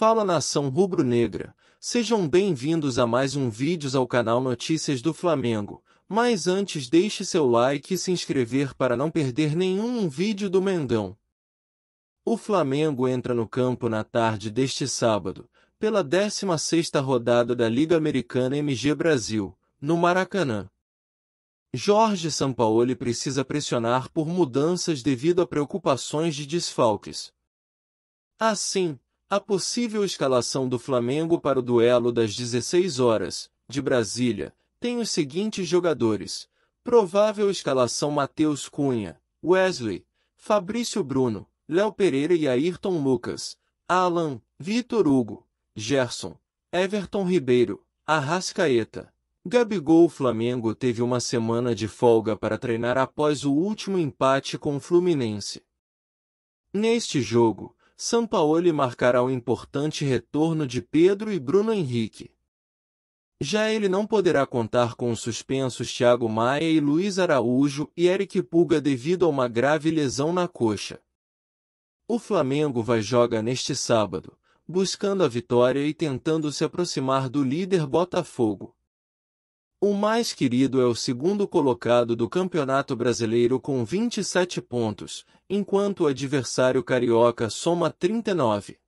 Fala nação rubro-negra, sejam bem-vindos a mais um vídeo ao canal Notícias do Flamengo, mas antes deixe seu like e se inscrever para não perder nenhum vídeo do Mendão. O Flamengo entra no campo na tarde deste sábado, pela 16ª rodada da Liga Americana MG Brasil, no Maracanã. Jorge Sampaoli precisa pressionar por mudanças devido a preocupações de desfalques. Assim, a possível escalação do Flamengo para o duelo das 16 horas, de Brasília, tem os seguintes jogadores. Provável escalação Matheus Cunha, Wesley, Fabrício Bruno, Léo Pereira e Ayrton Lucas, Alan, Vitor Hugo, Gerson, Everton Ribeiro, Arrascaeta. Gabigol Flamengo teve uma semana de folga para treinar após o último empate com o Fluminense. Neste jogo, Sampaoli marcará o importante retorno de Pedro e Bruno Henrique. Já ele não poderá contar com os suspensos Thiago Maia e Luiz Araújo e Eric Pulga devido a uma grave lesão na coxa. O Flamengo vai jogar neste sábado, buscando a vitória e tentando se aproximar do líder Botafogo. O mais querido é o segundo colocado do Campeonato Brasileiro com 27 pontos, enquanto o adversário carioca soma 39.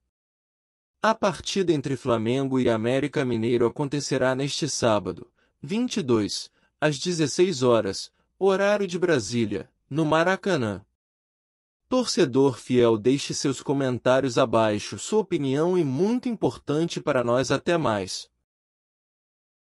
A partida entre Flamengo e América Mineiro acontecerá neste sábado, 22, às 16 horas, horário de Brasília, no Maracanã. Torcedor fiel, deixe seus comentários abaixo, sua opinião é muito importante para nós. Até mais.